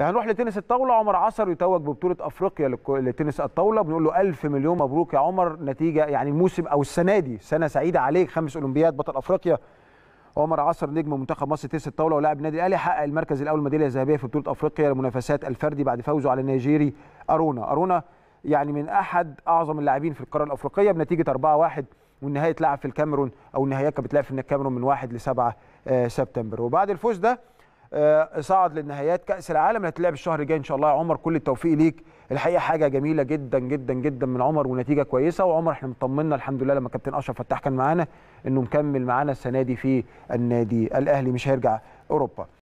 هنروح لتنس الطاوله عمر عصر يتوج ببطوله افريقيا لتنس الطاوله بنقول له الف مليون مبروك يا عمر نتيجه يعني الموسم او السنه دي سنه سعيده عليك خمس اولمبياد بطل افريقيا عمر عصر نجم منتخب مصر تنس الطاوله ولاعب النادي الاهلي حقق المركز الاول الميداليه الذهبيه في بطوله افريقيا لمنافسات الفردي بعد فوزه على النيجيري ارونا ارونا يعني من احد اعظم اللاعبين في القاره الافريقيه بنتيجه 4-1 والنهاية اتلعب في الكاميرون او النهاية كانت بتلعب في الكاميرون من 1 ل 7 سبتمبر وبعد الفوز ده آه، صعد للنهائيات كاس العالم اللي هتلعب الشهر الجاي ان شاء الله يا عمر كل التوفيق ليك الحقيقه حاجه جميله جدا جدا جدا من عمر ونتيجه كويسه وعمر احنا مطمنا الحمد لله لما كابتن اشرف فتاح كان معانا انه مكمل معانا السنه دي في النادي الاهلي مش هيرجع اوروبا